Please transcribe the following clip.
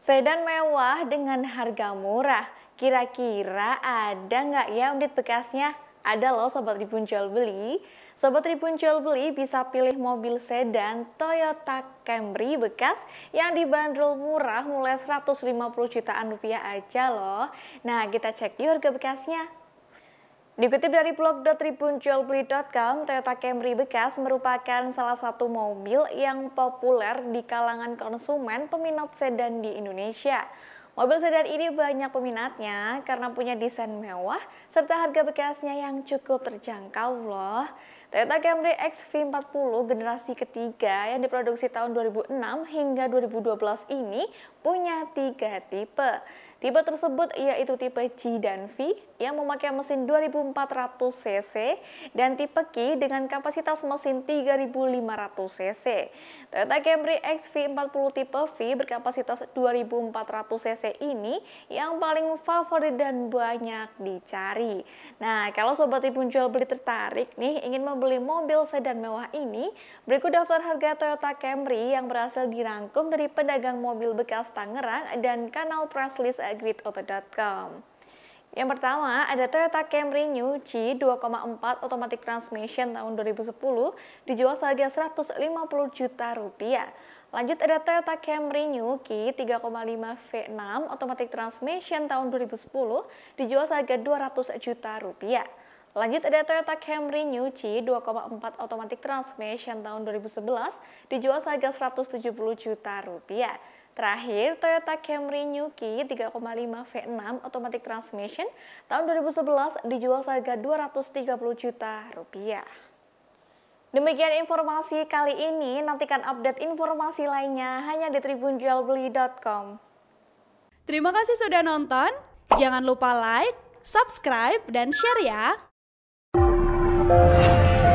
Sedan mewah dengan harga murah. Kira-kira ada nggak ya unit bekasnya? Ada loh Sobat Tribun Jual Beli. Sobat Tribun Jual Beli bisa pilih mobil sedan Toyota Camry bekas yang dibanderol murah mulai 150 jutaan rupiah aja loh. Nah kita cek yuk harga bekasnya. Dikutip dari blog.tribunjolbeli.com, Toyota Camry bekas merupakan salah satu mobil yang populer di kalangan konsumen peminat sedan di Indonesia. Mobil sedan ini banyak peminatnya karena punya desain mewah serta harga bekasnya yang cukup terjangkau loh. Toyota Camry XV40 generasi ketiga yang diproduksi tahun 2006 hingga 2012 ini punya tiga tipe. Tipe tersebut yaitu tipe G dan V yang memakai mesin 2400 cc dan tipe Q dengan kapasitas mesin 3500 cc. Toyota Camry XV40 tipe V berkapasitas 2400 cc ini yang paling favorit dan banyak dicari. Nah, kalau sobat ibu jual beli tertarik nih ingin membeli beli mobil sedan mewah ini, berikut daftar harga Toyota Camry yang berhasil dirangkum dari pedagang mobil bekas Tangerang dan kanal presslist agritauto.com. Yang pertama ada Toyota Camry New G 2,4 Automatic Transmission tahun 2010 dijual seharga 150 juta rupiah. Lanjut ada Toyota Camry New K 3,5 V6 Automatic Transmission tahun 2010 dijual seharga 200 juta rupiah. Lanjut ada Toyota Camry New C 2,4 Automatic Transmission tahun 2011 dijual seharga 170 juta rupiah. Terakhir, Toyota Camry New Key 3,5 V6 Automatic Transmission tahun 2011 dijual seharga 230 juta rupiah. Demikian informasi kali ini, nantikan update informasi lainnya hanya di tribunjualbeli.com. Terima kasih sudah nonton, jangan lupa like, subscribe, dan share ya! Bye.